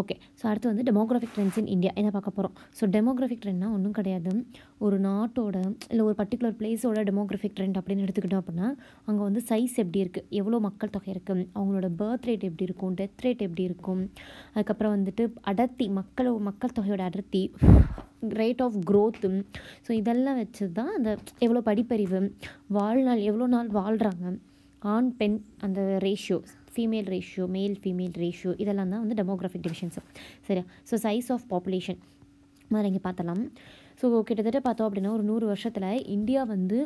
okay so அடுத்து வந்து demographic trends in India என்ன பார்க்க போகிறோம் ஸோ டெமோக்ராஃபிக் ட்ரெண்ட்னா ஒன்றும் கிடையாது ஒரு நாட்டோட இல்லை ஒரு பர்டிகுலர் பிளேஸோட டெமோக்ராஃபிக் ட்ரெண்ட் அப்படின்னு எடுத்துக்கிட்டோம் அப்படின்னா அங்கே வந்து சைஸ் எப்படி இருக்குது எவ்வளோ மக்கள் தொகை இருக்குது அவங்களோட பர்த் ரேட் எப்படி இருக்கும் டெத் ரேட் எப்படி இருக்கும் அதுக்கப்புறம் வந்துட்டு அடர்த்தி மக்களோ மக்கள் தொகையோட அடர்த்தி ரேட் ஆஃப் க்ரோத்து ஸோ இதெல்லாம் வச்சு தான் அந்த எவ்வளோ படிப்பறிவு வாழ்நாள் எவ்வளோ நாள் வாழ்கிறாங்க ஆண் பெண் அந்த ratios female ratio male female ratio இதெல்லாம் தான் வந்து டெமோகிராஃபிக் டிவிஷன்ஸு சரியா ஸோ சைஸ் ஆஃப் பாப்புலேஷன் முதல்ல இங்கே பார்த்தலாம் ஸோ கிட்டத்தட்ட பார்த்தோம் அப்படின்னா ஒரு நூறு வருஷத்தில் இந்தியா வந்து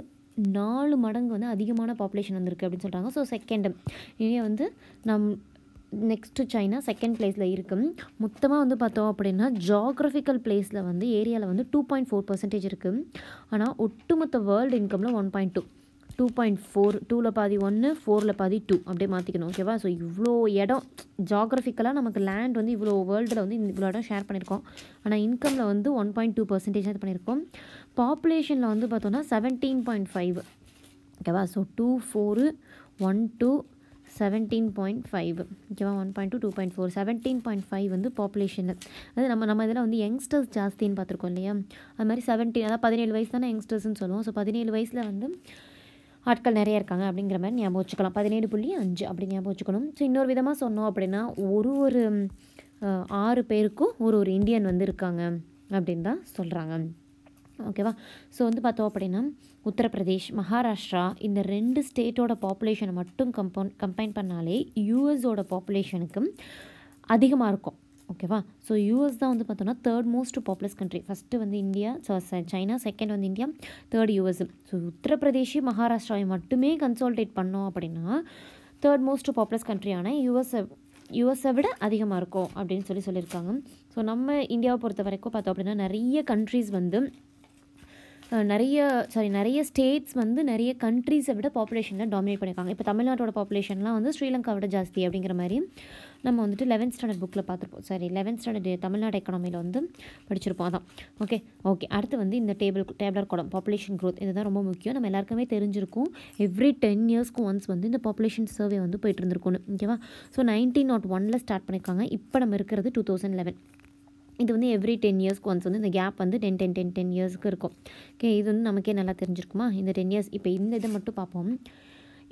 நாலு மடங்கு வந்து அதிகமான பாப்புலேஷன் வந்திருக்கு அப்படின்னு சொல்கிறாங்க ஸோ செகண்ட் இந்தியா வந்து நம் நெக்ஸ்ட்டு சைனா செகண்ட் பிளேஸில் இருக்கும் மொத்தமாக வந்து பார்த்தோம் அப்படின்னா ஜாக்ரஃபிக்கல் பிளேஸில் வந்து ஏரியாவில் வந்து டூ பாயிண்ட் ஃபோர் பர்சன்டேஜ் இருக்குது ஆனால் ஒட்டுமொத்த வேர்ல்டு இன்கமில் one point two two point four டூவில் பாதி ஒன்று ஃபோரில் பாதி டூ அப்படியே மாற்றிக்கணும் ஓகேவா ஸோ இவ்வளோ இடம் ஜாகிரபிக்கலாக நமக்கு லேண்ட் வந்து இவ்வளோ வேர்ல்டில் வந்து இவ்வளோ இடம் ஷேர் பண்ணியிருக்கோம் ஆனால் இன்கமில் வந்து ஒன் பாயிண்ட் டூ பர்சன்டேஜ் இது பண்ணியிருக்கோம் பாப்புலேஷனில் வந்து பார்த்தோன்னா செவன்டீன் பாயிண்ட் ஃபைவ் ஓகேவா so two four one two seventeen point five ஓகேவா one point two two point four seventeen point five வந்து பாப்புலேஷனில் அது நம்ம நம்ம இதில் வந்து யங்ஸ்டர்ஸ் ஜாஸ்தின்னு பார்த்துருக்கோம் இல்லையா அது மாதிரி செவன்டீன் அதாவது பதினேழு வயசு தானே யங்ஸ்டர்ஸ்னு சொல்லுவோம் ஸோ பதினேழு வயசில் வந்து ஆட்கள் நிறைய இருக்காங்க அப்படிங்கிற மாதிரி ஞாபகம் வச்சுக்கலாம் பதினேழு புள்ளி அஞ்சு அப்படி ஞாபகம் வச்சுக்கணும் ஸோ இன்னொரு விதமாக சொன்னோம் அப்படின்னா ஒரு ஒரு ஆறு பேருக்கும் ஒரு ஒரு இந்தியன் வந்து இருக்காங்க அப்படின்னு தான் சொல்கிறாங்க ஓகேவா ஸோ வந்து பார்த்தோம் அப்படின்னா உத்தரப்பிரதேஷ் மகாராஷ்டிரா இந்த ரெண்டு ஸ்டேட்டோட பாப்புலேஷனை மட்டும் கம்பௌன் கம்பைன் பண்ணாலே யூஎஸோட பாப்புலேஷனுக்கும் அதிகமாக இருக்கும் ஓகேவா ஸோ யூஎஸ் தான் வந்து பார்த்தோன்னா third most populous country first வந்து இந்தியா ஸோ சைனா செகண்ட் வந்து India third US so Uttar Pradesh மகாராஷ்டிராவை மட்டுமே கன்சால்டேட் பண்ணோம் அப்படின்னா தேர்ட் மோஸ்ட் பாப்புலஸ் கண்ட்ரியான யூஎஸ்ஸை யூஎஸை விட அதிகமாக இருக்கும் அப்படின்னு சொல்லி சொல்லியிருக்காங்க ஸோ நம்ம இந்தியாவை பொறுத்த வரைக்கும் பார்த்தோம் அப்படின்னா நிறைய கண்ட்ரிஸ் வந்து நிறைய சாரி நிறைய ஸ்டேட்ஸ் வந்து நிறைய கண்ட்ரீஸை விட பாப்புலேஷனில் டாமினேட் பண்ணியிருக்காங்க இப்போ தமிழ்நாட்டோட பாப்புலேஷன்லாம் வந்து ஸ்ரீலங்காவோட ஜாஸ்தி அப்படிங்கிற மாதிரி நம்ம வந்துட்டு லெவன்த் ஸ்டாண்டர்ட் புக்கில் பார்த்துருப்போம் சாரி லெவன்த் ஸ்டாண்டர்ட் தமிழ்நாடு எக்கனாமியில் வந்து படிச்சிருப்போம் அதான் ஓகே ஓகே அடுத்து வந்து இந்த டேபிள் டேபிளர் குடம் பாப்புலேஷன் க்ரோத் இதுதான் ரொம்ப முக்கியம் நம்ம எல்லாருக்குமே தெரிஞ்சிருக்கும் எவ்ரி டென் இயர்ஸ்க்கு ஒன்ஸ் வந்து இந்த பாப்புலேஷன் சர்வே வந்து போயிட்டு இருந்திருக்கணும் ஓகேவா ஸோ நைன்டீன் நாட் ஒனில் ஸ்டார்ட் பண்ணியிருக்காங்க இப்போ நம்ம இருக்கிறது டூ தௌசண்ட் லெவன் இது வந்து எவ்ரி டென் இயர்ஸ்க்கு ஒன்ஸ் வந்து இந்த கேப் வந்து டென் டென் டென் டென் இயர்ஸ்க்கு இருக்கும் ஓகே இது வந்து நமக்கே நல்லா தெரிஞ்சிருக்குமா இந்த டென் இயர்ஸ் இப்போ இந்த இதை மட்டும் பார்ப்போம்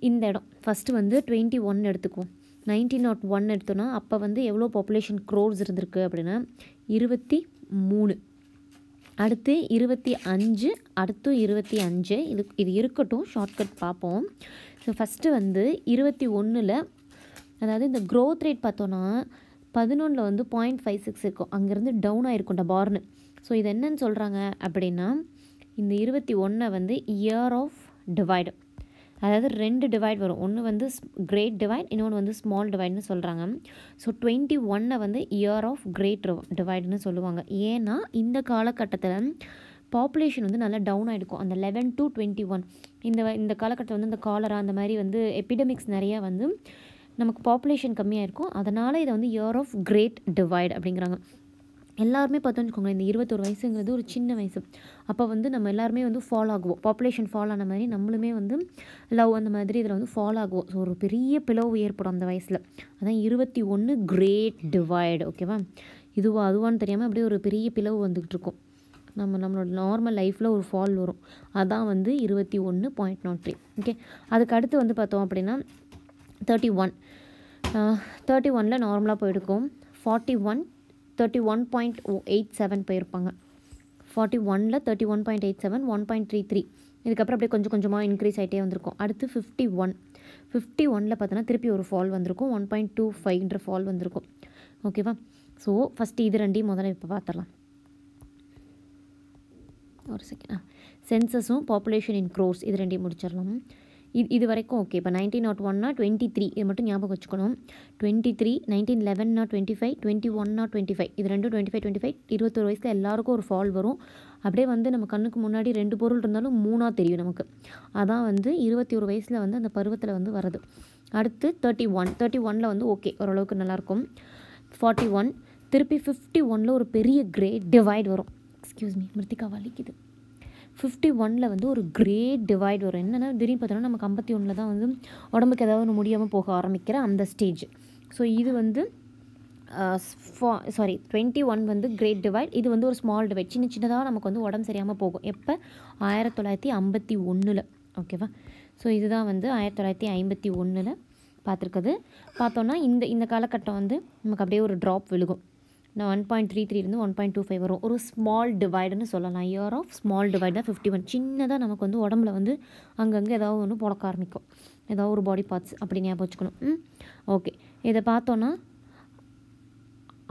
இந்த இடம் ஃபஸ்ட்டு வந்து டுவெண்ட்டி ஒன் எடுத்துக்குவோம் நைன்டீன் நாட் oh ஒன் எடுத்தோன்னா அப்போ வந்து எவ்வளோ பாப்புலேஷன் க்ரோர்ஸ் இருந்திருக்கு அப்படின்னா இருபத்தி மூணு அடுத்து இருபத்தி அஞ்சு அடுத்து இருபத்தி அஞ்சு இது இது இருக்கட்டும் ஷார்ட்கட் பார்ப்போம் ஸோ ஃபஸ்ட்டு வந்து இருபத்தி ஒன்றில் அதாவது இந்த க்ரோத் ரேட் பார்த்தோன்னா பதினொன்றில் வந்து பாயிண்ட் ஃபைவ் சிக்ஸ் இருக்கும் அங்கேருந்து டவுன் இந்த பார்னு ஸோ இது என்னன்னு சொல்கிறாங்க அப்படின்னா இந்த இருபத்தி ஒன்றை வந்து இயர் ஆஃப் டிவைடு அதாவது ரெண்டு டிவைட் வரும் ஒன்று வந்து கிரேட் டிவைட் இன்னொன்று வந்து ஸ்மால் டிவைட்னு சொல்கிறாங்க ஸோ டுவெண்ட்டி ஒன்னை வந்து இயர் ஆஃப் கிரேட் டிவைட்னு சொல்லுவாங்க ஏன்னா இந்த காலகட்டத்தில் பாப்புலேஷன் வந்து நல்லா டவுன் ஆகிருக்கும் அந்த லெவன் டு டுவெண்ட்டி ஒன் இந்த இந்த காலகட்டத்தில் வந்து இந்த காலரா அந்த மாதிரி வந்து எபிடமிக்ஸ் நிறையா வந்து நமக்கு பாப்புலேஷன் கம்மியாக இருக்கும் அதனால் இதை வந்து இயர் ஆஃப் கிரேட் டிவைட் அப்படிங்கிறாங்க எல்லாருமே பார்த்தோன்னு வச்சுக்கோங்களேன் இந்த இருபத்தொரு வயசுங்கிறது ஒரு சின்ன வயசு அப்போ வந்து நம்ம எல்லாருமே வந்து ஃபாலோ ஆகுவோம் பாப்புலேஷன் ஃபாலோ ஆன மாதிரி நம்மளுமே வந்து லவ் அந்த மாதிரி இதில் வந்து ஃபாலோ ஆகுவோம் ஸோ ஒரு பெரிய பிளவு ஏற்படும் அந்த வயசில் அதான் இருபத்தி ஒன்று கிரேட் டிவைடு ஓகேவா இதுவா அதுவான்னு தெரியாமல் அப்படியே ஒரு பெரிய பிளவு வந்துக்கிட்டு இருக்கும் நம்ம நம்மளோட நார்மல் லைஃப்பில் ஒரு ஃபால் வரும் அதான் வந்து இருபத்தி ஒன்று பாயிண்ட் நாட் த்ரீ ஓகே அதுக்கு அடுத்து வந்து பார்த்தோம் அப்படின்னா தேர்ட்டி ஒன் தேர்ட்டி ஒனில் நார்மலாக போயிருக்கும் forty one thirty one point eight seven போயிருப்பாங்க ஃபார்ட்டி ஒனில் thirty one point eight seven one point three three இதுக்கப்புறம் அப்படியே கொஞ்சம் கொஞ்சமாக இன்க்ரீஸ் ஆகிட்டே வந்திருக்கும் அடுத்து ஃபிஃப்டி ஒன் ஃபிஃப்டி ஒனில் பார்த்தோன்னா திருப்பி ஒரு ஃபால் வந்திருக்கும் ஒன் பாயிண்ட் டூ ஃபைவ்ன்ற ஃபால் வந்திருக்கும் ஓகேவா ஸோ ஃபஸ்ட்டு இது ரெண்டையும் முதல்ல இப்போ பார்த்துடலாம் ஒரு செகண்ட் சென்சஸும் பாப்புலேஷன் இன் க்ரோர்ஸ் இது ரெண்டையும் முடிச்சிடலாம் இது இது வரைக்கும் ஓகே இப்போ நைன்டீன் நாட் oh ஒன்னா டுவெண்ட்டி த்ரீ இது மட்டும் ஞாபகம் வச்சுக்கணும் டுவெண்ட்டி த்ரீ நைன்டீன் லெவன்னா டுவெண்ட்டி ஃபைவ் டுவெண்ட்டி ஒன்னா டுவெண்ட்டி ஃபைவ் இது ரெண்டும் டுவெண்ட்டி ஃபைவ் டுவெண்ட்டி ஃபைவ் இருபத்தொரு வயசில் எல்லாருக்கும் ஒரு ஃபால் வரும் அப்படியே வந்து நம்ம கண்ணுக்கு முன்னாடி ரெண்டு பொருள் இருந்தாலும் மூணாக தெரியும் நமக்கு அதான் வந்து இருபத்தி ஒரு வயசில் வந்து அந்த பருவத்தில் வந்து வரது அடுத்து தேர்ட்டி ஒன் தேர்ட்டி ஒனில் வந்து ஓகே ஓரளவுக்கு நல்லாயிருக்கும் ஃபார்ட்டி ஒன் திருப்பி ஃபிஃப்டி ஒனில் ஒரு பெரிய கிரேட் டிவைட் வரும் எக்ஸ்கியூஸ் மீ மிருத்திகா வலிக்குது ஃபிஃப்டி ஒனில் வந்து ஒரு கிரேட் டிவைட் வரும் என்னென்னா திடீர்னு பார்த்தோன்னா நமக்கு ஐம்பத்தி ஒன்றில் தான் வந்து உடம்புக்கு ஏதாவது ஒன்று முடியாமல் போக ஆரம்பிக்கிற அந்த ஸ்டேஜ் ஸோ இது வந்து சாரி டுவெண்ட்டி ஒன் வந்து கிரேட் டிவைட் இது வந்து ஒரு ஸ்மால் டிவைட் சின்ன சின்னதாக நமக்கு வந்து உடம்பு சரியாமல் போகும் எப்போ ஆயிரத்தி தொள்ளாயிரத்தி ஐம்பத்தி ஒன்றில் ஓகேவா ஸோ இதுதான் வந்து ஆயிரத்தி தொள்ளாயிரத்தி ஐம்பத்தி ஒன்றில் பார்த்துருக்குது பார்த்தோன்னா இந்த இந்த காலகட்டம் வந்து நமக்கு அப்படியே ஒரு ட்ராப் விழுகும் நான் ஒன் பாயிண்ட் த்ரீ த்ரீலேருந்து ஒன் பாயிண்ட் டூ ஃபைவ் வரும் ஒரு ஸ்மால் டிவைடுன்னு சொல்லலாம் இயர் ஆஃப் ஸ்மால் டிவைட் தான் ஃபிஃப்டி ஒன் சின்னதாக நமக்கு வந்து உடம்புல வந்து அங்கங்கே ஏதாவது ஒன்று புழக்க ஆரம்பிக்கும் ஏதாவது ஒரு பாடி பார்ட்ஸ் அப்படி ஞாபகம் வச்சுக்கணும் ம் ஓகே இதை பார்த்தோன்னா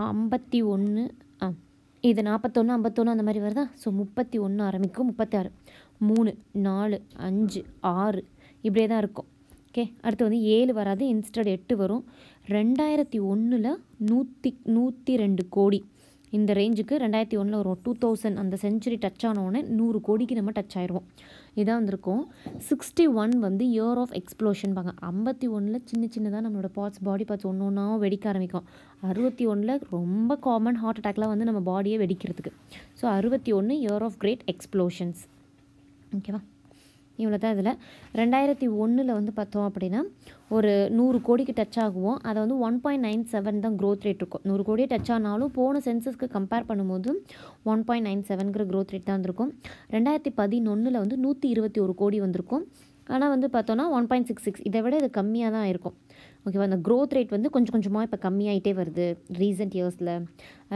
ஐம்பத்தி ஒன்று ஆ இது நாற்பத்தொன்று ஐம்பத்தொன்று அந்த மாதிரி வருதா ஸோ முப்பத்தி ஒன்று ஆரம்பிக்கும் முப்பத்தாறு மூணு நாலு அஞ்சு ஆறு இப்படியே தான் இருக்கும் ஓகே அடுத்து வந்து ஏழு வராது இன்ஸ்டட் எட்டு வரும் ரெண்டாயிரத்தி ஒன்றில் நூற்றி நூற்றி ரெண்டு கோடி இந்த ரேஞ்சுக்கு ரெண்டாயிரத்தி ஒன்றில் வரும் டூ தௌசண்ட் அந்த செஞ்சுரி டச் ஆனோடனே நூறு கோடிக்கு நம்ம டச் ஆயிடுவோம் இதாக வந்திருக்கும் சிக்ஸ்டி ஒன் வந்து இயர் ஆஃப் எக்ஸ்ப்ளோஷன் பாங்க ஐம்பத்தி ஒன்றில் சின்ன சின்னதாக நம்மளோட பார்ட்ஸ் பாடி பார்ட்ஸ் ஒன்று ஒன்றாவும் வெடிக்க ஆரம்பிக்கும் அறுபத்தி ஒன்றில் ரொம்ப காமன் ஹார்ட் அட்டாக்லாம் வந்து நம்ம பாடியை வெடிக்கிறதுக்கு ஸோ அறுபத்தி ஒன்று இயர் ஆஃப் கிரேட் எக்ஸ்ப்ளோஷன்ஸ் ஓகேவா இவ்வளோ தான் இதில் ரெண்டாயிரத்தி ஒன்றில் வந்து பார்த்தோம் அப்படின்னா ஒரு நூறு கோடிக்கு டச் ஆகுவோம் அதை வந்து ஒன் பாயிண்ட் நைன் செவன் தான் க்ரோத் ரேட் இருக்கும் நூறு கோடியே டச் ஆனாலும் போன சென்சஸ்க்கு கம்பேர் பண்ணும்போது ஒன் பாயிண்ட் நைன் செவன்கிற க்ரோத் ரேட் தான் இருந்திருக்கும் ரெண்டாயிரத்தி பதினொன்றில் வந்து நூற்றி இருபத்தி ஒரு கோடி வந்திருக்கும் ஆனால் வந்து பார்த்தோன்னா ஒன் பாயிண்ட் சிக்ஸ் சிக்ஸ் இதை விட இது கம்மியாக தான் இருக்கும் ஓகேவா அந்த க்ரோத் ரேட் வந்து கொஞ்சம் கொஞ்சமாக இப்போ கம்மியாகிட்டே வருது ரீசெண்ட் இயர்ஸில்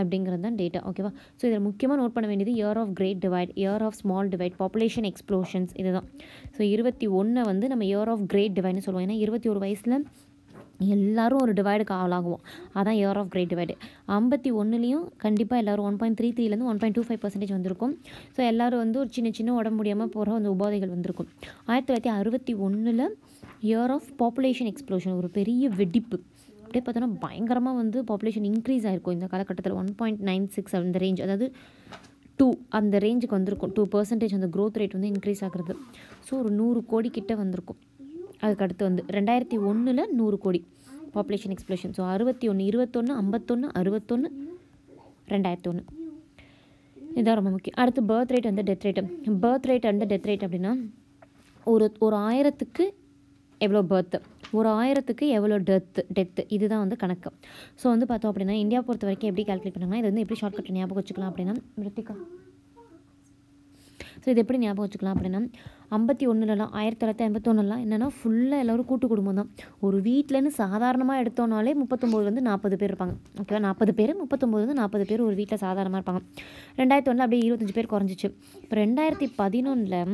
அப்படிங்கிறது தான் டேட்டா ஓகேவா ஸோ இதில் முக்கியமாக நோட் பண்ண வேண்டியது year of great divide year of small divide population explosions இதுதான் ஸோ இருபத்தி ஒன்றை வந்து நம்ம இயர் ஆஃப் கிரேட் டிவைட்னு சொல்லுவோம் ஏன்னா இருபத்தி ஒரு வயசில் எல்லோரும் ஒரு டிவைடுக்கு காவலாகுவோம் அதான் இயர் ஆஃப் கிரேட் டிவைடு ஐம்பத்தி ஒன்றுலேயும் கண்டிப்பாக எல்லோரும் ஒன் பாயிண்ட் த்ரீ த்ரீலேருந்து one point two five percentage வந்திருக்கும் ஸோ எல்லோரும் வந்து ஒரு சின்ன சின்ன உடம்பு முடியாமல் போகிற அந்த உபாதைகள் வந்திருக்கும் ஆயிரத்தி தொள்ளாயிரத்தி அறுபத்தி ஒன்றில் இயர் ஆஃப் பாப்புலேஷன் எக்ஸ்ப்ளோஷன் ஒரு பெரிய வெடிப்பு அப்படியே பார்த்தோன்னா பயங்கரமாக வந்து பாப்புலேஷன் இன்க்ரீஸ் ஆகிருக்கும் இந்த காலகட்டத்தில் ஒன் பாயிண்ட் நைன் சிக்ஸ் அந்த ரேஞ்ச் அதாவது டூ அந்த ரேஞ்சுக்கு வந்திருக்கும் டூ பர்சன்டேஜ் அந்த க்ரோத் ரேட் வந்து இன்க்ரீஸ் ஆகிறது ஸோ ஒரு நூறு கோடி கிட்டே வந்திருக்கும் அதுக்கடுத்து வந்து ரெண்டாயிரத்தி ஒன்றில் நூறு கோடி பாப்புலேஷன் எக்ஸ்ப்ளோஷன் ஸோ அறுபத்தி ஒன்று இருபத்தொன்று ஐம்பத்தொன்று அறுபத்தொன்று ரெண்டாயிரத்தி ஒன்று இதுதான் ரொம்ப முக்கியம் அடுத்து பர்த் ரேட் வந்து death rate birth rate and death rate அப்படின்னா ஒரு ஒரு ஆயிரத்துக்கு எவ்வளோ பர்த்து ஒரு ஆயிரத்துக்கு எவ்வளோ டெத்து டெத்து இதுதான் வந்து கணக்கு ஸோ வந்து பார்த்தோம் அப்படின்னா இந்தியா பொறுத்த வரைக்கும் எப்படி கால்குலேட் பண்ணாங்கன்னா இது வந்து எப்படி ஷார்ட் கட் ஞாபகம் வச்சுக்கலாம் அப்படின்னா மிருத்திகா ஸோ இது எப்படி ஞாபகம் வச்சுக்கலாம் அப்படின்னா ஐம்பத்தி ஒன்றுலலாம் ஆயிரத்தி தொள்ளாயிரத்தி ஐம்பத்தொன்னுலாம் என்னென்னா ஃபுல்லாக எல்லோரும் கூட்டு குடும்பம் தான் ஒரு வீட்டிலன்னு சாதாரணமாக எடுத்தோம்னாலே முப்பத்தொம்போதுலேருந்து நாற்பது பேர் இருப்பாங்க ஓகேவா நாற்பது பேர் முப்பத்தொம்போதுலேருந்து நாற்பது பேர் ஒரு வீட்டில் சாதாரணமாக இருப்பாங்க ரெண்டாயிரத்தி ஒன்றில் அப்படியே இருபத்தஞ்சி பேர் குறைஞ்சிச்சு இப்போ ரெண்டாயிரத்தி பதினொன்றில்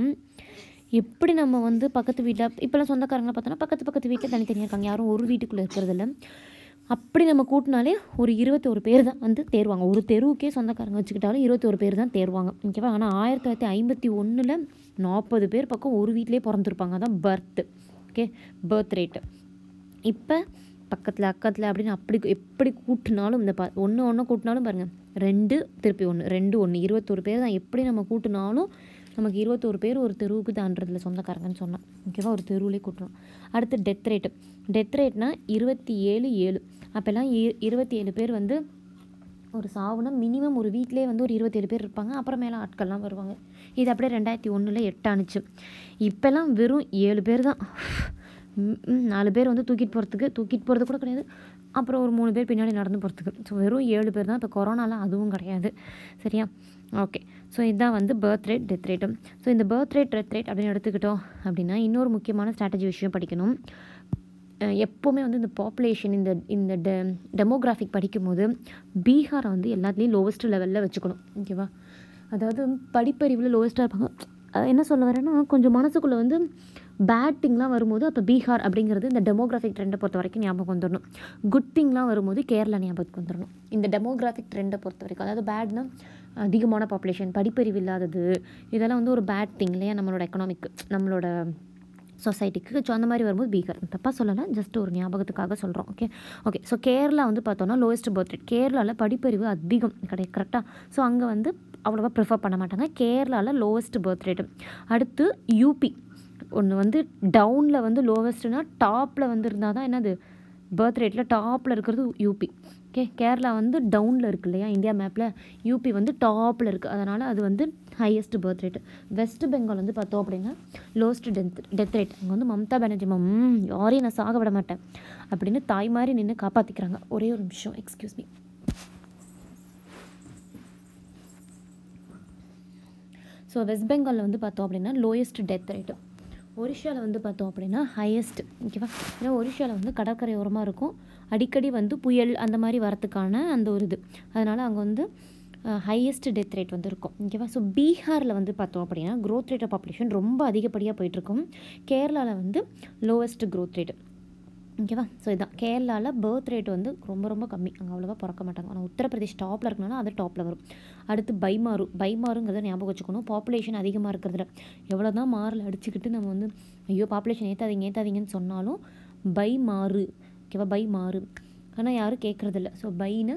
எப்படி நம்ம வந்து பக்கத்து வீட்டில் இப்போலாம் சொந்தக்காரங்களை பார்த்தோன்னா பக்கத்து பக்கத்து வீட்டில் தனித்தனியாக இருக்காங்க யாரும் ஒரு வீட்டுக்குள்ளே இருக்கிறதில்ல அப்படி நம்ம கூட்டினாலே ஒரு ஒரு பேர் தான் வந்து தேர்வாங்க ஒரு தெருவுக்கே சொந்தக்காரங்க வச்சுக்கிட்டாலும் இருபத்தி ஒரு பேர் தான் தேர்வாங்க ஓகேவா ஆனால் ஆயிரத்தி தொள்ளாயிரத்தி ஐம்பத்தி ஒன்றில் நாற்பது பேர் பக்கம் ஒரு வீட்டிலே பிறந்திருப்பாங்க அதான் பர்த்து ஓகே பர்த் ரேட்டு இப்போ பக்கத்தில் அக்கத்தில் அப்படின்னு அப்படி எப்படி கூட்டினாலும் இந்த ப ஒன்று ஒன்று கூட்டினாலும் பாருங்கள் ரெண்டு திருப்பி ஒன்று ரெண்டு ஒன்று இருபத்தொரு பேர் தான் எப்படி நம்ம கூட்டினாலும் நமக்கு இருபத்தோரு பேர் ஒரு தெருவுக்கு தாண்டுறதுல சொந்தக்காரங்கன்னு சொன்னான் ஓகேவா ஒரு தெருவிலே கூட்டுறோம் அடுத்து டெத் ரேட்டு டெத் ரேட்னா இருபத்தி ஏழு ஏழு அப்போல்லாம் இருபத்தி ஏழு பேர் வந்து ஒரு சாவுனா மினிமம் ஒரு வீட்டிலே வந்து ஒரு இருபத்தேழு பேர் இருப்பாங்க அப்புறமேலாம் ஆட்கள்லாம் வருவாங்க இது அப்படியே ரெண்டாயிரத்தி ஒன்றில் எட்டானுச்சு இப்போல்லாம் வெறும் ஏழு பேர் தான் நாலு பேர் வந்து தூக்கிட்டு போகிறதுக்கு தூக்கிட்டு போகிறது கூட கிடையாது அப்புறம் ஒரு மூணு பேர் பின்னாடி நடந்து போகிறதுக்கு ஸோ வெறும் ஏழு பேர் தான் இப்போ கொரோனாலாம் அதுவும் கிடையாது சரியா ஓகே ஸோ இதுதான் வந்து பர்த் ரேட் டெத் ரேட்டும் ஸோ இந்த பர்த் ரேட் டெத் ரேட் அப்படின்னு எடுத்துக்கிட்டோம் அப்படின்னா இன்னொரு முக்கியமான ஸ்ட்ராட்டஜி விஷயம் படிக்கணும் எப்போவுமே வந்து இந்த பாப்புலேஷன் இந்த இந்த டெ டெமோகிராஃபிக் படிக்கும்போது பீகாரை வந்து எல்லாத்துலேயும் லோவஸ்ட் லெவலில் வச்சுக்கணும் ஓகேவா அதாவது படிப்பறிவில் லோவஸ்ட்டாக இருப்பாங்க என்ன சொல்ல வரேன்னா கொஞ்சம் மனசுக்குள்ளே வந்து பேட்டிங்லாம் வரும்போது அப்போ பீகார் அப்படிங்கிறது இந்த டெமோகிராஃபிக் ட்ரெண்டை பொறுத்த வரைக்கும் ஞாபகம் வந்துடணும் குட் திங்லாம் வரும்போது கேரளா ஞாபகத்துக்கு வந்துடணும் இந்த டெமோகிராஃபிக் ட்ரெண்டை பொறுத்த வரைக்கும் அதாவது பேட்னா அதிகமான பாப்புலேஷன் படிப்பறிவு இல்லாதது இதெல்லாம் வந்து ஒரு பேட் திங் இல்லையா நம்மளோட எக்கனாமிக் நம்மளோட சொசைட்டிக்கு ஸோ அந்த மாதிரி வரும்போது பீகார் தப்பாக சொல்லலை ஜஸ்ட் ஒரு ஞாபகத்துக்காக சொல்கிறோம் ஓகே ஓகே ஸோ கேரளா வந்து பார்த்தோன்னா லோயஸ்ட் பர்த் ரேட் கேரளாவில் படிப்பறிவு அதிகம் கிடையாது கரெக்டாக ஸோ அங்கே வந்து அவ்வளோவா ப்ரிஃபர் பண்ண மாட்டாங்க கேரளாவில் லோவஸ்ட் பர்த் ரேட்டு அடுத்து யூபி ஒன்று வந்து டவுனில் வந்து லோவஸ்ட்னா டாப்பில் வந்து இருந்தால் தான் என்னது பர்த் ரேட்டில் டாப்பில் இருக்கிறது யூபி ஓகே கேரளா வந்து டவுனில் இருக்குது இல்லையா இந்தியா மேப்பில் யூபி வந்து டாப்பில் இருக்குது அதனால் அது வந்து highest birth rate West Bengal வந்து பார்த்தோம் அப்படின்னா லோஸ்ட் டெத் டெத் ரேட் அங்கே வந்து மம்தா பானர்ஜி மம் யாரையும் நான் சாக விட மாட்டேன் அப்படின்னு தாய் மாதிரி நின்று காப்பாற்றிக்கிறாங்க ஒரே ஒரு நிமிஷம் எக்ஸ்கியூஸ் மீ ஸோ வெஸ்ட் பெங்காலில் வந்து பார்த்தோம் அப்படின்னா லோயஸ்ட் டெத் ரேட்டு ஒரிஷாவில் வந்து பார்த்தோம் அப்படின்னா ஹையஸ்ட் ஓகேவா ஏன்னா ஒரிஷாவில் வந்து கடற்கரை ஓரமாக இருக்கும் அடிக்கடி வந்து புயல் அந்த மாதிரி வரத்துக்கான அந்த ஒரு இது அதனால் அங்கே வந்து ஹையஸ்ட் டெத் ரேட் வந்து இருக்கும் ஓகேவா ஸோ பீகாரில் வந்து பார்த்தோம் அப்படின்னா க்ரோத் ரேட் ஆஃப் பாப்புலேஷன் ரொம்ப அதிகப்படியாக போயிட்டுருக்கும் கேரளாவில் வந்து லோவஸ்ட் க்ரோத் ரேட் ஓகேவா ஸோ இதுதான் கேரளாவில் பர்த் ரேட் வந்து ரொம்ப ரொம்ப கம்மி அங்கே அவ்வளோவா பிறக்க மாட்டாங்க ஆனால் உத்தரப்பிரதேஷ் டாப்பில் இருக்கணும்னா அது டாப்பில் வரும் அடுத்து பைமாறு பைமாறுங்கிறத ஞாபகம் வச்சுக்கணும் பாப்புலேஷன் அதிகமாக இருக்கிறதுல எவ்வளோ தான் மாறில் அடிச்சுக்கிட்டு நம்ம வந்து ஐயோ பாப்புலேஷன் ஏற்றாதீங்க ஏற்றாதீங்கன்னு சொன்னாலும் பை மாறு ஓகேவா பை மாறு ஆனால் யாரும் கேட்குறதில்ல ஸோ பைனா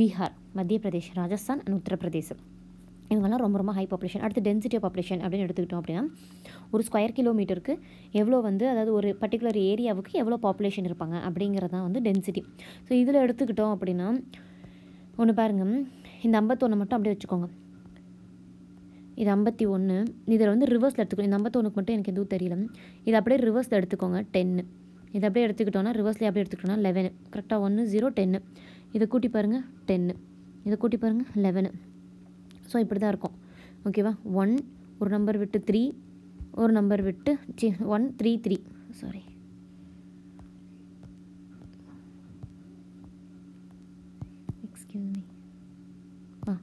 பீகார் மத்திய பிரதேஷ் ராஜஸ்தான் அண்ட் உத்தரப்பிரதேசம் இவங்கெல்லாம் ரொம்ப ரொம்ப ஹை பாப்புலேஷன் அடுத்து டென்சிட்டி பாப்புலேஷன் அப்படின்னு எடுத்துக்கிட்டோம் அப்படின்னா ஒரு ஸ்கொயர் கிலோமீட்டருக்கு எவ்வளோ வந்து அதாவது ஒரு பர்டிகுலர் ஏரியாவுக்கு எவ்வளோ பாப்புலேஷன் இருப்பாங்க அப்படிங்கிறது வந்து டென்சிட்டி ஸோ இதில் எடுத்துக்கிட்டோம் அப்படின்னா ஒன்று பாருங்கள் இந்த ஐம்பத்தொன்று மட்டும் அப்படியே வச்சுக்கோங்க இது ஐம்பத்தி ஒன்று இதில் வந்து ரிவர்ஸில் எடுத்துக்கணும் இந்த ஐம்பத்தொன்றுக்கு மட்டும் எனக்கு எதுவும் தெரியல இது அப்படியே ரிவர்ஸில் எடுத்துக்கோங்க டென்னு இதை அப்படியே எடுத்துக்கிட்டோன்னா ரிவர்ஸில் அப்படியே எடுத்துக்கிட்டோன்னா லெவனு கரெக்டாக ஒன்று ஜீரோ டென்னு இதை கூட்டி பாருங்கள் டென்னு இதை கூட்டி பாருங்கள் லெவனு ஸோ இப்படி தான் இருக்கும் ஓகேவா ஒன் ஒரு நம்பர் விட்டு த்ரீ ஒரு நம்பர் விட்டு C one three three sorry excuse me ah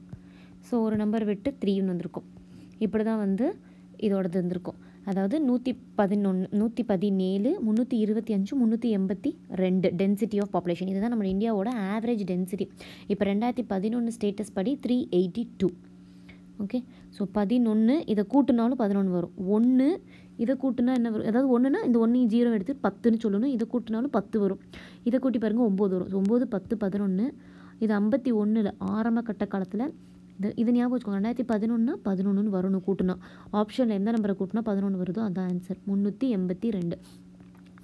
so ஒரு நம்பர் விட்டு த்ரீன்னு வந்திருக்கும் இப்படி தான் வந்து இதோடது இருந்திருக்கும் அதாவது நூற்றி பதினொன்று நூற்றி பதினேழு முந்நூற்றி இருபத்தி அஞ்சு முந்நூற்றி எண்பத்தி ரெண்டு டென்சிட்டி ஆஃப் பாப்புலேஷன் இதுதான் நம்ம இந்தியாவோட ஆவரேஜ் டென்சிட்டி இப்போ ரெண்டாயிரத்தி பதினொன்று ஸ்டேட்டஸ் படி three eighty two okay so பதினொன்று இதை கூட்டினாலும் பதினொன்று வரும் ஒன்று இதை கூட்டினா என்ன வரும் அதாவது ஒன்றுனா இந்த ஒன்று ஜீரோ எடுத்து பத்துன்னு சொல்லணும் இதை கூட்டினாலும் பத்து வரும் இதை கூட்டி பாருங்கள் ஒம்பது வரும் ஒம்பது பத்து பதினொன்று இது ஐம்பத்தி ஒன்றில் ஆரம்ப கட்ட காலத்தில் இது இது ஞாபகம் வச்சுக்கோங்க ரெண்டாயிரத்தி பதினொன்னா பதினொன்றுன்னு வரணும் கூட்டினா ஆப்ஷனில் எந்த நம்பரை கூட்டினா பதினொன்று வருதோ அதுதான் ஆன்சர் முந்நூற்றி எண்பத்தி ரெண்டு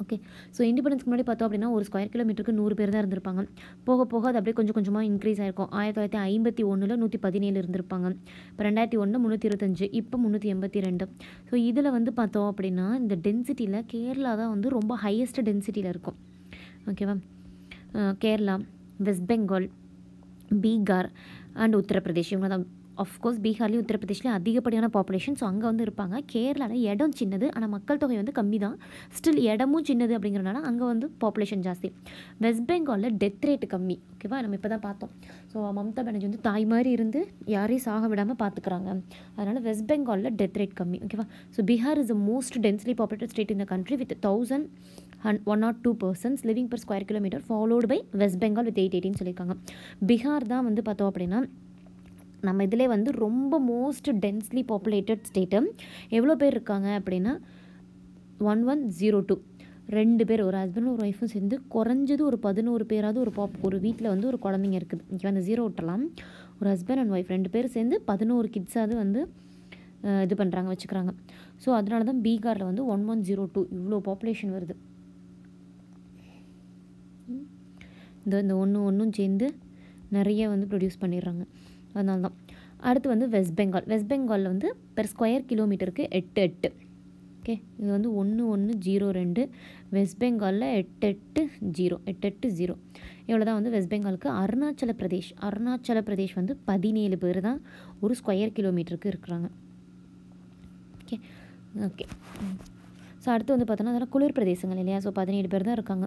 ஓகே ஸோ இண்டிபெண்டன்ஸ்க்கு முன்னாடி பார்த்தோம் அப்படின்னா ஒரு ஸ்கொயர் கிலோமீட்டருக்கு நூறு பேர் தான் இருந்திருப்பாங்க போக போக அது அப்படியே கொஞ்சம் கொஞ்சமாக இன்க்ரீஸ் ஆயிருக்கும் ஆயிரத்தி தொள்ளாயிரத்தி ஐம்பத்தி ஒன்றில் நூற்றி பதினேழு இருந்திருப்பாங்க இப்போ ரெண்டாயிரத்தி ஒன்று முந்நூற்றி இருபத்தஞ்சு இப்போ முந்நூற்றி எண்பத்தி ரெண்டு ஸோ இதில் வந்து பார்த்தோம் அப்படின்னா இந்த டென்சிட்டியில் கேரளா தான் வந்து ரொம்ப ஹையஸ்ட் டென்சிட்டியில் இருக்கும் ஓகேவா கேரளா வெஸ்ட் பெங்கால் பீகார் அண்ட் உத்தரப்பிரதேஷ் இவங்க தான் அஃப்கோர்ஸ் பீகார்லேயும் உத்தரப்பிரதேஷ்லேயும் அதிகப்படியான பாப்புலேஷன் ஸோ அங்கே வந்து இருப்பாங்க கேரளாவில் இடம் சின்னது ஆனால் மக்கள் தொகை வந்து கம்மி தான் ஸ்டில் இடமும் சின்னது அப்படிங்கிறனால அங்கே வந்து பாப்புலேஷன் ஜாஸ்தி வெஸ்ட் பெங்காலில் டெத் ரேட் கம்மி ஓகேவா நம்ம இப்போ தான் பார்த்தோம் ஸோ மம்தா பானர்ஜி வந்து தாய் மாதிரி இருந்து யாரையும் சாக விடாமல் பார்த்துக்குறாங்க அதனால் வெஸ்ட் பெங்காலில் டெத் ரேட் கம்மி ஓகேவா so Bihar is a most densely populated state in country with thousand and one nought two persons living per square kilometre followed by West Bengal with eight எயிட்டின்னு சொல்லியிருக்காங்க பீகார் தான் வந்து பார்த்தோம் அப்படின்னா நம்ம இதிலே வந்து ரொம்ப மோஸ்ட் டென்ஸ்லி பாப்புலேட்டட் ஸ்டேட்டு எவ்வளோ பேர் இருக்காங்க அப்படின்னா ஒன் ஒன் ஜீரோ டூ ரெண்டு பேர் ஒரு ஹஸ்பண்டும் ஒரு ஒய்ஃபும் சேர்ந்து குறைஞ்சது ஒரு பதினோரு பேராவது ஒரு பாப் ஒரு வீட்டில் வந்து ஒரு குழந்தைங்க இருக்குது இங்கே அந்த ஜீரோ ஓட்டலாம் ஒரு ஹஸ்பண்ட் அண்ட் ஒய்ஃப் ரெண்டு பேர் சேர்ந்து பதினோரு கிட்ஸாவது வந்து இது பண்ணுறாங்க வச்சுக்கிறாங்க ஸோ அதனால தான் பீகாரில் வந்து ஒன் ஒன் ஜீரோ டூ இவ்வளோ பாப்புலேஷன் வருது இந்த இந்த ஒன்று ஒன்றும் சேர்ந்து நிறைய வந்து ப்ரொடியூஸ் பண்ணிடுறாங்க அதனால தான் அடுத்து வந்து வெஸ்ட் பெங்கால் வெஸ்ட் பெங்காலில் வந்து பெர் ஸ்கொயர் கிலோமீட்டருக்கு எட்டு எட்டு ஓகே இது வந்து ஒன்று ஒன்று ஜீரோ ரெண்டு வெஸ்ட் பெங்காலில் எட்டு எட்டு ஜீரோ எட்டு எட்டு ஜீரோ இவ்வளோ தான் வந்து வெஸ்ட் பெங்காலுக்கு அருணாச்சல பிரதேஷ் அருணாச்சல பிரதேஷ் வந்து பதினேழு பேர் தான் ஒரு ஸ்கொயர் கிலோமீட்டருக்கு இருக்கிறாங்க ஓகே ஓகே ஸோ அடுத்து வந்து பார்த்தோன்னா அதெல்லாம் குளிர் பிரதேசங்கள் இல்லையா ஸோ பதினேழு பேர் தான் இருக்காங்க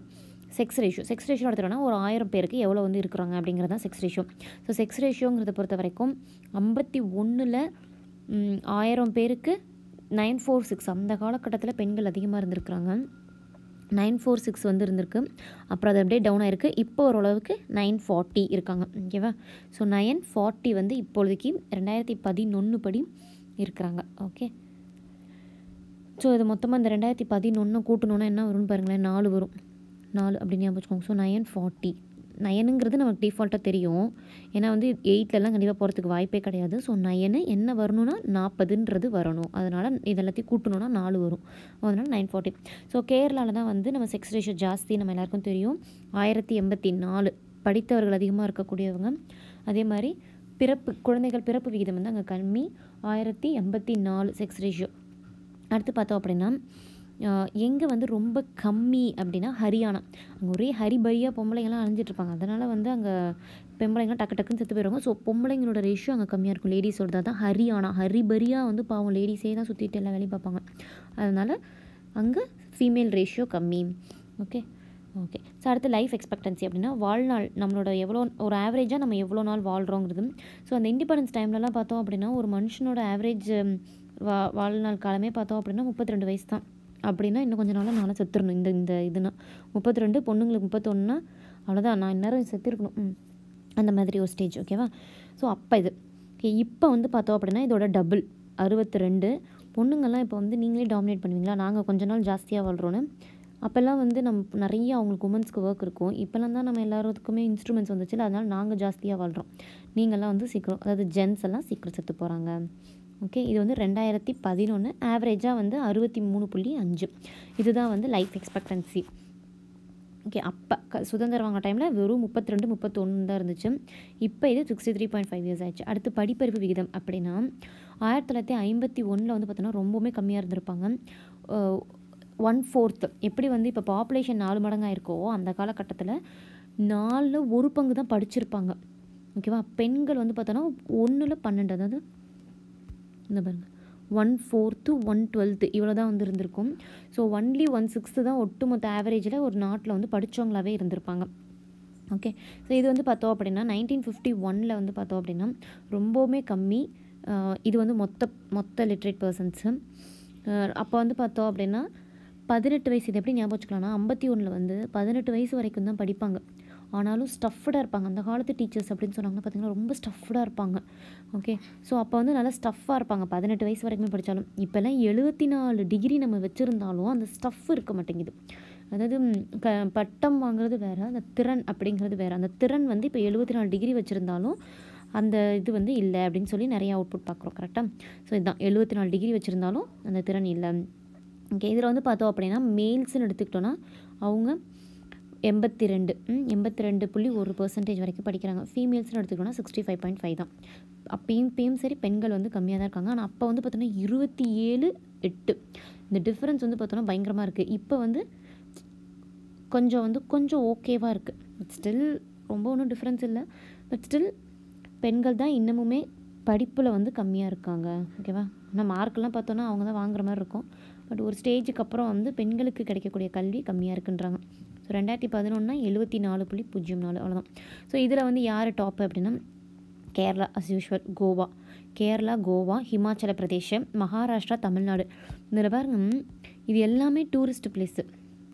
செக்ஸ் ரேஷியோ செக்ஸ் ரேஷியோ எடுத்துகிட்டோம்னா ஒரு ஆயிரம் பேருக்கு எவ்வளோ வந்து இருக்கிறாங்க அப்படிங்கிறது தான் செக்ஸ் ரேஷியோ ஸோ செக்ஸ் ரேஷியோங்கிறத பொறுத்த வரைக்கும் ஐம்பத்தி ஒன்றில் ஆயிரம் பேருக்கு நைன் ஃபோர் சிக்ஸ் அந்த காலகட்டத்தில் பெண்கள் அதிகமாக இருந்திருக்கிறாங்க நைன் ஃபோர் சிக்ஸ் வந்து இருந்திருக்கு அப்புறம் அது அப்படியே டவுன் ஆகிருக்கு இப்போ ஓரளவுக்கு நைன் ஃபார்ட்டி இருக்காங்க ஓகேவா ஸோ நைன் ஃபார்ட்டி வந்து இப்பொழுதுக்கு ரெண்டாயிரத்தி பதினொன்று படி இருக்கிறாங்க ஓகே ஸோ இது மொத்தமாக இந்த ரெண்டாயிரத்தி பதினொன்று கூட்டணுன்னா என்ன வரும்னு பாருங்களேன் நாலு வரும் நாலு அப்படின்னு ஞாபகம் வச்சுக்கோங்க ஸோ நயன் ஃபார்ட்டி நயனுங்கிறது நமக்கு டிஃபால்ட்டாக தெரியும் ஏன்னா வந்து எயிட்லலாம் கண்டிப்பாக போகிறதுக்கு வாய்ப்பே கிடையாது ஸோ நயனு என்ன வரணும்னா நாற்பதுன்றது வரணும் அதனால் இதெல்லாத்தையும் கூட்டணுன்னா நாலு வரும் அதனால் நைன் ஃபார்ட்டி ஸோ கேரளாவில் தான் வந்து நம்ம செக்ஸ் ரேஷியோ ஜாஸ்தி நம்ம எல்லாருக்கும் தெரியும் ஆயிரத்தி எண்பத்தி நாலு படித்தவர்கள் அதிகமாக இருக்கக்கூடியவங்க அதே மாதிரி பிறப்பு குழந்தைகள் பிறப்பு விகிதம் வந்து அங்கே கம்மி ஆயிரத்தி எண்பத்தி நாலு செக்ஸ் ரேஷியோ அடுத்து பார்த்தோம் அப்படின்னா எங்கே வந்து ரொம்ப கம்மி அப்படின்னா ஹரியானா அங்கே ஒரே ஹரிபரியாக பொம்பளைங்கள்லாம் அலைஞ்சிட்ருப்பாங்க அதனால் வந்து அங்கே பொம்பளைங்க டக்கு டக்குன்னு செத்து போயிடுவாங்க ஸோ பொம்பளைங்களோட ரேஷியோ அங்கே கம்மியாக இருக்கும் லேடிஸோட தான் ஹரியானா ஹரிபரியாக வந்து பாவம் லேடிஸே தான் சுற்றிட்டு எல்லாம் வேலையும் பார்ப்பாங்க அதனால் அங்கே ஃபீமேல் ரேஷியோ கம்மி ஓகே ஓகே ஸோ அடுத்து லைஃப் எக்ஸ்பெக்டன்சி அப்படின்னா வாழ்நாள் நம்மளோட எவ்வளோ ஒரு ஆவரேஜாக நம்ம எவ்வளோ நாள் வாழ்கிறோங்கிறது ஸோ அந்த இண்டிபெண்டன்ஸ் டைம்லலாம் பார்த்தோம் அப்படின்னா ஒரு மனுஷனோட ஆவரேஜ் வா வாழ்நாள் காலமே பார்த்தோம் அப்படின்னா முப்பத்தி ரெண்டு வயசு தான் அப்படின்னா இன்னும் கொஞ்ச நாளாக நானும் செத்துடணும் இந்த இந்த இதுனா முப்பத்தி ரெண்டு பொண்ணுங்களுக்கு முப்பத்தொன்னா அவ்வளோதான் நான் இந்நேரம் செத்துருக்கணும் ம் அந்த மாதிரி ஒரு ஸ்டேஜ் ஓகேவா ஸோ அப்போ இது ஓகே இப்போ வந்து பார்த்தோம் அப்படின்னா இதோட டபுள் அறுபத்தி ரெண்டு பொண்ணுங்கள்லாம் இப்போ வந்து நீங்களே டாமினேட் பண்ணுவீங்களா நாங்கள் கொஞ்ச நாள் ஜாஸ்தியாக வாழ்கிறோன்னு அப்போல்லாம் வந்து நம்ம நிறைய அவங்களுக்கு உமன்ஸ்க்கு ஒர்க் இருக்கும் இப்போல்லாம் தான் நம்ம எல்லாருக்குமே இன்ஸ்ட்ருமெண்ட்ஸ் வந்துச்சு அதனால் நாங்கள் ஜாஸ்தியாக வாழ்கிறோம் நீங்கள்லாம் வந்து சீக்கிரம் அதாவது ஜென்ஸ் எல்லாம் சீக்கிரம் செத்து போகிறாங்க ஓகே இது வந்து ரெண்டாயிரத்தி பதினொன்று ஆவரேஜாக வந்து அறுபத்தி மூணு புள்ளி அஞ்சு இதுதான் வந்து லைஃப் எக்ஸ்பெக்டன்சி ஓகே அப்போ சுதந்திரம் வாங்க டைமில் வெறும் முப்பத்தி ரெண்டு முப்பத்தொன்று தான் இருந்துச்சு இப்போ இது sixty three point five years ஆயிடுச்சு அடுத்து படிப்பறிவு விகிதம் அப்படின்னா ஆயிரத்தி தொள்ளாயிரத்தி ஐம்பத்தி ஒன்றில் வந்து பார்த்தோன்னா ரொம்பவுமே கம்மியாக இருந்திருப்பாங்க ஒன் ஃபோர்த்து எப்படி வந்து இப்போ பாப்புலேஷன் நாலு மடங்காக இருக்கோ அந்த காலகட்டத்தில் நாலில் ஒரு பங்கு தான் படிச்சிருப்பாங்க ஓகேவா பெண்கள் வந்து பார்த்தோன்னா ஒன்றில் பன்னெண்டு அதாவது இந்த பாருங்கள் ஒன் ஃபோர்த்து ஒன் டுவெல்த்து இவ்வளோ தான் வந்து இருந்திருக்கும் ஸோ ஒன்லி ஒன் சிக்ஸ்த்து தான் ஒட்டுமொத்த ஆவரேஜில் ஒரு நாட்டில் வந்து படித்தவங்களாகவே இருந்திருப்பாங்க ஓகே ஸோ இது வந்து பார்த்தோம் அப்படின்னா நைன்டீன் ஃபிஃப்டி ஒனில் வந்து பார்த்தோம் அப்படின்னா ரொம்பவுமே கம்மி இது வந்து மொத்த மொத்த லிட்ரேட் பர்சன்ஸு அப்போ வந்து பார்த்தோம் அப்படின்னா பதினெட்டு வயசு இது எப்படி ஞாபகம் வச்சுக்கலாம்னா ஐம்பத்தி ஒன்றில் வந்து பதினெட்டு வயசு வரைக்கும் தான் படிப்பாங்க ஆனாலும் ஸ்டஃப்டாக இருப்பாங்க அந்த காலத்து டீச்சர்ஸ் அப்படின்னு சொன்னாங்கன்னா பார்த்திங்கன்னா ரொம்ப ஸ்டஃப்டாக இருப்பாங்க ஓகே ஸோ அப்போ வந்து நல்லா ஸ்டஃப்பாக இருப்பாங்க பதினெட்டு வயசு வரைக்குமே படித்தாலும் இப்போல்லாம் எழுபத்தி நாலு டிகிரி நம்ம வச்சுருந்தாலும் அந்த ஸ்டஃப் இருக்க மாட்டேங்குது அதாவது க பட்டம் வாங்குறது வேறு அந்த திறன் அப்படிங்கிறது வேறு அந்த திறன் வந்து இப்போ எழுபத்தி நாலு டிகிரி வச்சுருந்தாலும் அந்த இது வந்து இல்லை அப்படின்னு சொல்லி நிறையா அவுட்புட் பார்க்குறோம் கரெக்டாக ஸோ இதுதான் எழுபத்தி நாலு டிகிரி வச்சுருந்தாலும் அந்த திறன் இல்லை ஓகே இதில் வந்து பார்த்தோம் அப்படின்னா மெயில்ஸ்னு எடுத்துக்கிட்டோன்னா அவங்க எண்பத்தி ரெண்டு எண்பத்தி ரெண்டு புள்ளி ஒரு பர்சன்டேஜ் வரைக்கும் படிக்கிறாங்க ஃபீமேல்ஸ்னு எடுத்துக்கிட்டோம்னா சிக்ஸ்டி ஃபைவ் பாயிண்ட் ஃபைவ் தான் அப்பயும் இப்பயும் சரி பெண்கள் வந்து கம்மியாக தான் இருக்காங்க ஆனால் அப்போ வந்து பார்த்தோன்னா இருபத்தி ஏழு எட்டு இந்த டிஃப்ரென்ஸ் வந்து பார்த்தோன்னா பயங்கரமாக இருக்குது இப்போ வந்து கொஞ்சம் வந்து கொஞ்சம் ஓகேவாக இருக்குது பட் ஸ்டில் ரொம்ப ஒன்றும் டிஃப்ரென்ஸ் இல்லை பட் ஸ்டில் பெண்கள் தான் இன்னமுமே படிப்பில் வந்து கம்மியாக இருக்காங்க ஓகேவா ஆனால் மார்க்லாம் பார்த்தோன்னா அவங்க தான் வாங்குற மாதிரி இருக்கும் பட் ஒரு ஸ்டேஜுக்கு அப்புறம் வந்து பெண்களுக்கு கிடைக்கக்கூடிய கல்வி கம்மியாக இருக்குன்றாங்க இப்போ ரெண்டாயிரத்தி பதினொன்னா எழுபத்தி நாலு புள்ளி பூஜ்ஜியம் நாலு அவ்வளோதான் ஸோ இதில் வந்து யார் டாப் அப்படின்னா கேரளா அஸ் யூஷுவல் கோவா கேரளா கோவா ஹிமாச்சல பிரதேசம் மகாராஷ்டிரா தமிழ்நாடு இதில் பாருங்கள் இது எல்லாமே டூரிஸ்ட் பிளேஸு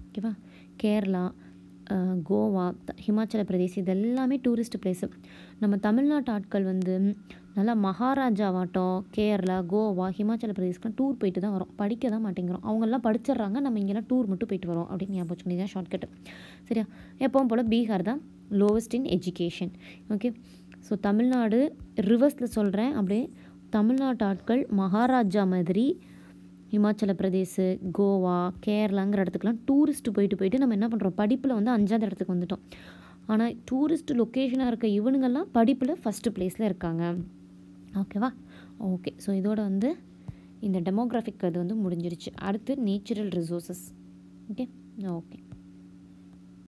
ஓகேவா கேரளா கோவா ஹிமாச்சல பிரதேஷ் இது எல்லாமே டூரிஸ்ட் பிளேஸு நம்ம தமிழ்நாட்டு ஆட்கள் வந்து நல்லா மகாராஜாவாட்டம் கேரளா கோவா ஹிமாச்சல பிரதேஷ்க்குலாம் டூர் போயிட்டு தான் வரோம் படிக்க தான் மாட்டேங்கிறோம் அவங்கெல்லாம் படிச்சிடுறாங்க நம்ம இங்கெல்லாம் டூர் மட்டும் போயிட்டு வரோம் அப்படின்னு ஞாபகம் சொல்லி தான் ஷார்ட்கட்டு சரியா எப்பவும் போல் பீகார் தான் lowest in education okay so Tamil Nadu ரிவர்ஸில் சொல்கிறேன் அப்படியே தமிழ்நாட்டு ஆட்கள் மகாராஜா மாதிரி ஹிமாச்சல பிரதேஷ் கோவா கேரளாங்கிற இடத்துக்குலாம் டூரிஸ்ட்டு போயிட்டு போயிட்டு நம்ம என்ன பண்ணுறோம் படிப்பில் வந்து அஞ்சாவது இடத்துக்கு வந்துட்டோம் ஆனால் டூரிஸ்ட் லொக்கேஷனாக இருக்க இவனுங்கள்லாம் படிப்பில் ஃபஸ்ட்டு ப்ளேஸில் இருக்காங்க ஓகேவா ஓகே ஸோ இதோட வந்து இந்த டெமோக்ராஃபிக் அது வந்து முடிஞ்சிருச்சு அடுத்து நேச்சுரல் ரிசோர்ஸஸ் ஓகே ஓகே